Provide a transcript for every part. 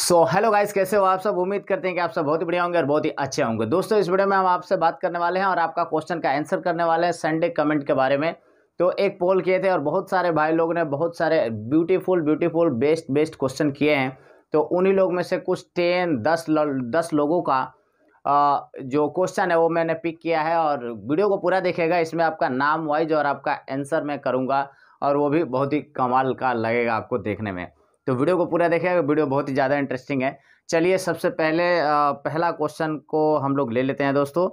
so hello guys कैसे हो आप सब उम्मीद करते हैं कि आप सब बहुत ही बढ़िया होंगे और बहुत ही अच्छे होंगे दोस्तों इस वीडियो में हम आपसे बात करने वाले हैं और आपका क्वेश्चन का आंसर करने वाले हैं संडे कमेंट के बारे में तो एक पोल किए थे और बहुत सारे भाई लोगों ने बहुत सारे beautiful beautiful best best question किए हैं तो उन्हीं लोग में से कुछ टेन दस दस लोगों का जो क्वेश्चन है वो मैंने पिक किया है और वीडियो को पूरा देखेगा इसमें आपका नाम वाइज और आपका आंसर मैं करूँगा और वो भी बहुत ही कमाल का लगेगा आपको देखने में तो वीडियो को पूरा देखें वीडियो बहुत ही ज़्यादा इंटरेस्टिंग है चलिए सबसे पहले पहला क्वेश्चन को हम लोग ले लेते हैं दोस्तों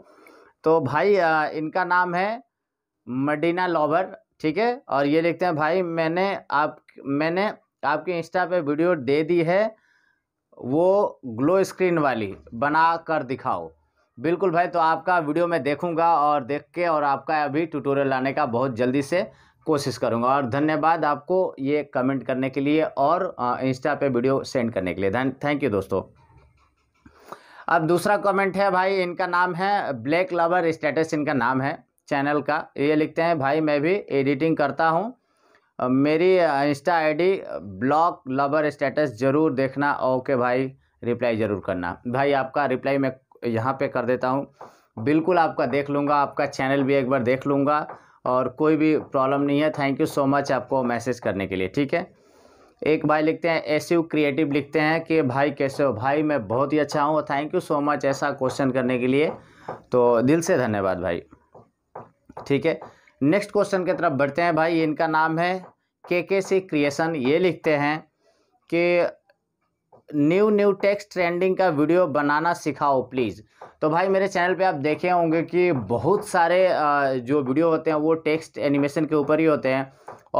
तो भाई इनका नाम है मडीना लॉबर ठीक है और ये लिखते हैं भाई मैंने आप मैंने आपके इंस्टा पे वीडियो दे दी है वो ग्लो स्क्रीन वाली बना कर दिखाओ बिल्कुल भाई तो आपका वीडियो मैं देखूंगा और देख के और आपका अभी ट्यूटोरियल लाने का बहुत जल्दी से कोशिश करूँगा और धन्यवाद आपको ये कमेंट करने के लिए और इंस्टा पे वीडियो सेंड करने के लिए थैंक यू दोस्तों अब दूसरा कमेंट है भाई इनका नाम है ब्लैक लवर स्टेटस इनका नाम है चैनल का ये लिखते हैं भाई मैं भी एडिटिंग करता हूँ मेरी insta ID block lover status ज़रूर देखना ओके भाई रिप्लाई ज़रूर करना भाई आपका रिप्लाई मैं यहाँ पे कर देता हूँ बिल्कुल आपका देख लूँगा आपका चैनल भी एक बार देख लूँगा और कोई भी प्रॉब्लम नहीं है थैंक यू सो मच आपको मैसेज करने के लिए ठीक है एक भाई लिखते हैं एस यू क्रिएटिव लिखते हैं कि भाई कैसे हो भाई मैं बहुत ही अच्छा हूँ थैंक यू सो मच ऐसा क्वेश्चन करने के लिए तो दिल से धन्यवाद भाई ठीक है नेक्स्ट क्वेश्चन की तरफ बढ़ते हैं भाई इनका नाम है के के सी क्रिएशन ये लिखते हैं कि न्यू न्यू टेक्स्ट ट्रेंडिंग का वीडियो बनाना सिखाओ प्लीज़ तो भाई मेरे चैनल पे आप देखे होंगे कि बहुत सारे जो वीडियो होते हैं वो टेक्स्ट एनिमेशन के ऊपर ही होते हैं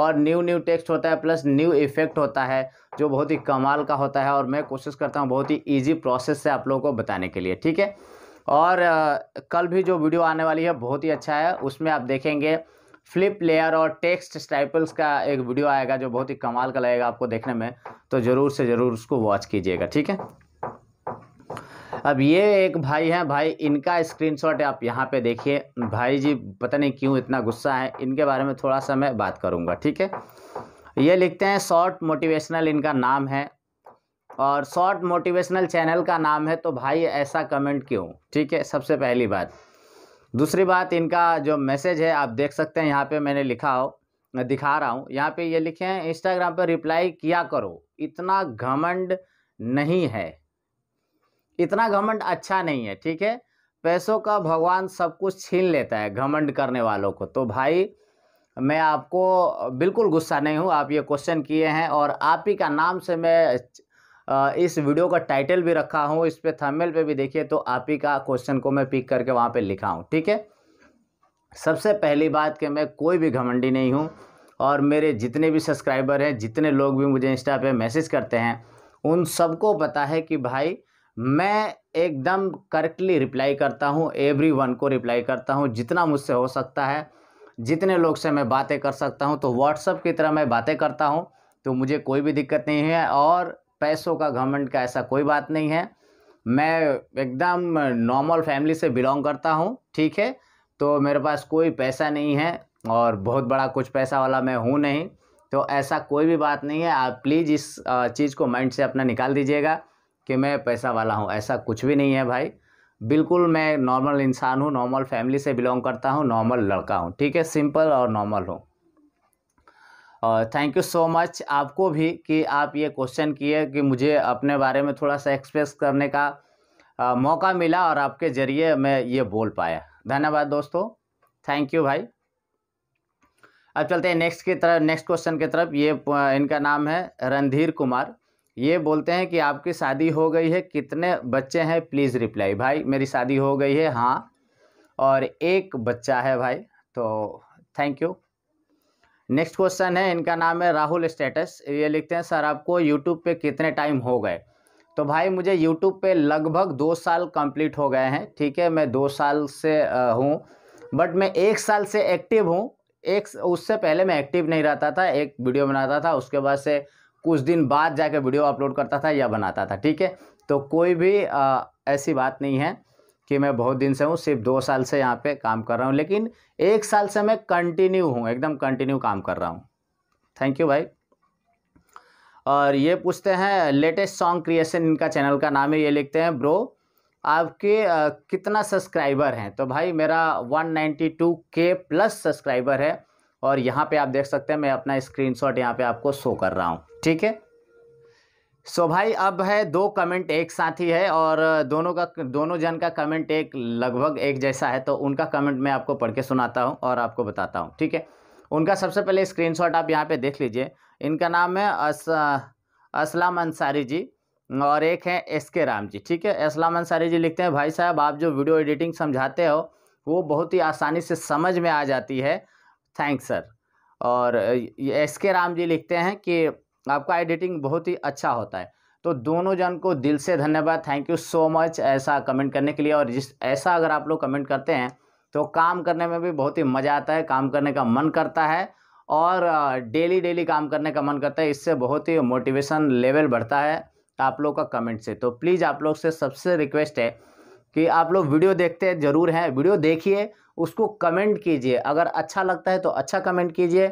और न्यू न्यू टेक्स्ट होता है प्लस न्यू इफेक्ट होता है जो बहुत ही कमाल का होता है और मैं कोशिश करता हूँ बहुत ही ईजी प्रोसेस से आप लोगों को बताने के लिए ठीक है और कल भी जो वीडियो आने वाली है बहुत ही अच्छा है उसमें आप देखेंगे फ्लिप लेयर और टेक्स्ट स्टाइपल्स का एक वीडियो आएगा जो बहुत ही कमाल का लगेगा आपको देखने में तो ज़रूर से ज़रूर उसको वॉच कीजिएगा ठीक है अब ये एक भाई हैं भाई इनका स्क्रीनशॉट आप यहाँ पे देखिए भाई जी पता नहीं क्यों इतना गुस्सा है इनके बारे में थोड़ा सा मैं बात करूँगा ठीक है ये लिखते हैं शॉर्ट मोटिवेशनल इनका नाम है और शॉर्ट मोटिवेशनल चैनल का नाम है तो भाई ऐसा कमेंट क्यों ठीक है सबसे पहली बात दूसरी बात इनका जो मैसेज है आप देख सकते हैं यहाँ पे मैंने लिखा हो दिखा रहा हूँ यहाँ पे ये लिखे हैं इंस्टाग्राम पर रिप्लाई किया करो इतना घमंड नहीं है इतना घमंड अच्छा नहीं है ठीक है पैसों का भगवान सब कुछ छीन लेता है घमंड करने वालों को तो भाई मैं आपको बिल्कुल गुस्सा नहीं हूँ आप ये क्वेश्चन किए हैं और आप ही का नाम से मैं इस वीडियो का टाइटल भी रखा हूँ इस पर थर्मेल पर भी देखिए तो आप ही का क्वेश्चन को मैं पिक करके वहाँ पर लिखा हूँ ठीक है सबसे पहली बात कि मैं कोई भी घमंडी नहीं हूँ और मेरे जितने भी सब्सक्राइबर हैं जितने लोग भी मुझे इंस्टा पे मैसेज करते हैं उन सबको पता है कि भाई मैं एकदम करेक्टली रिप्लाई करता हूँ एवरी वन को रिप्लाई करता हूँ जितना मुझसे हो सकता है जितने लोग से मैं बातें कर सकता हूँ तो व्हाट्सअप की तरह मैं बातें करता हूँ तो मुझे कोई भी दिक्कत नहीं है और पैसों का घमंड का ऐसा कोई बात नहीं है मैं एकदम नॉर्मल फैमिली से बिलोंग करता हूँ ठीक है तो मेरे पास कोई पैसा नहीं है और बहुत बड़ा कुछ पैसा वाला मैं हूँ नहीं तो ऐसा कोई भी बात नहीं है आप प्लीज़ इस चीज़ को माइंड से अपना निकाल दीजिएगा कि मैं पैसा वाला हूँ ऐसा कुछ भी नहीं है भाई बिल्कुल मैं नॉर्मल इंसान हूँ नॉर्मल फैमिली से बिलोंग करता हूँ नॉर्मल लड़का हूँ ठीक है सिंपल और नॉर्मल हूँ और थैंक यू सो मच आपको भी कि आप ये क्वेश्चन किए कि मुझे अपने बारे में थोड़ा सा एक्सप्रेस करने का आ, मौका मिला और आपके ज़रिए मैं ये बोल पाया धन्यवाद दोस्तों थैंक यू भाई अब चलते हैं नेक्स्ट की तरफ नेक्स्ट क्वेश्चन की तरफ ये इनका नाम है रणधीर कुमार ये बोलते हैं कि आपकी शादी हो गई है कितने बच्चे हैं प्लीज़ रिप्लाई भाई मेरी शादी हो गई है हाँ और एक बच्चा है भाई तो थैंक यू नेक्स्ट क्वेश्चन है इनका नाम है राहुल स्टेटस ये लिखते हैं सर आपको यूट्यूब पे कितने टाइम हो गए तो भाई मुझे यूट्यूब पे लगभग दो साल कंप्लीट हो गए हैं ठीक है मैं दो साल से हूँ बट मैं एक साल से एक्टिव हूँ एक उससे पहले मैं एक्टिव नहीं रहता था एक वीडियो बनाता था उसके बाद से कुछ दिन बाद जाके वीडियो अपलोड करता था या बनाता था ठीक है तो कोई भी आ, ऐसी बात नहीं है कि मैं बहुत दिन से हूँ सिर्फ दो साल से यहाँ पे काम कर रहा हूँ लेकिन एक साल से मैं कंटिन्यू हूँ एकदम कंटिन्यू काम कर रहा हूँ थैंक यू भाई और ये पूछते हैं लेटेस्ट सॉन्ग क्रिएशन इनका चैनल का नाम है ये लिखते हैं ब्रो आपके कितना सब्सक्राइबर हैं तो भाई मेरा वन के प्लस सब्सक्राइबर है और यहाँ पे आप देख सकते हैं मैं अपना स्क्रीनशॉट यहाँ पे आपको शो कर रहा हूँ ठीक है सो so भाई अब है दो कमेंट एक साथ ही है और दोनों का दोनों जन का कमेंट एक लगभग एक जैसा है तो उनका कमेंट मैं आपको पढ़ के सुनाता हूँ और आपको बताता हूँ ठीक है उनका सबसे पहले स्क्रीनशॉट आप यहाँ पे देख लीजिए इनका नाम है अस असलाम अंसारी जी और एक है एस के राम जी ठीक है असलाम अंसारी जी लिखते हैं भाई साहब आप जो वीडियो एडिटिंग समझाते हो वो बहुत ही आसानी से समझ में आ जाती है थैंक्स सर और एस के राम जी लिखते हैं कि आपका एडिटिंग बहुत ही अच्छा होता है तो दोनों जन को दिल से धन्यवाद थैंक यू सो मच ऐसा कमेंट करने के लिए और जिस ऐसा अगर आप लोग कमेंट करते हैं तो काम करने में भी बहुत ही मज़ा आता है काम करने का मन करता है और डेली डेली काम करने का मन करता है इससे बहुत ही मोटिवेशन लेवल बढ़ता है आप लोग का कमेंट से तो प्लीज़ आप लोग से सबसे रिक्वेस्ट है कि आप लोग वीडियो देखते ज़रूर हैं वीडियो देखिए उसको कमेंट कीजिए अगर अच्छा लगता है तो अच्छा कमेंट कीजिए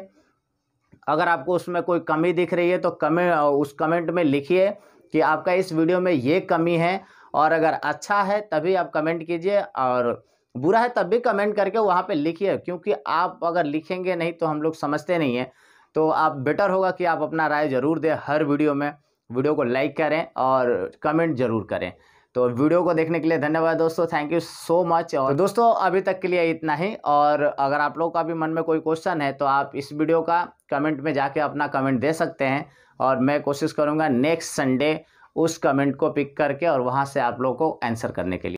अगर आपको उसमें कोई कमी दिख रही है तो कमी उस कमेंट में लिखिए कि आपका इस वीडियो में ये कमी है और अगर अच्छा है तभी आप कमेंट कीजिए और बुरा है तब भी कमेंट करके वहाँ पे लिखिए क्योंकि आप अगर लिखेंगे नहीं तो हम लोग समझते नहीं हैं तो आप बेटर होगा कि आप अपना राय ज़रूर दें हर वीडियो में वीडियो को लाइक करें और कमेंट ज़रूर करें तो वीडियो को देखने के लिए धन्यवाद दोस्तों थैंक यू सो मच और तो दोस्तों अभी तक के लिए इतना ही और अगर आप लोग का भी मन में कोई क्वेश्चन है तो आप इस वीडियो का कमेंट में जाके अपना कमेंट दे सकते हैं और मैं कोशिश करूँगा नेक्स्ट संडे उस कमेंट को पिक करके और वहाँ से आप लोग को आंसर करने के लिए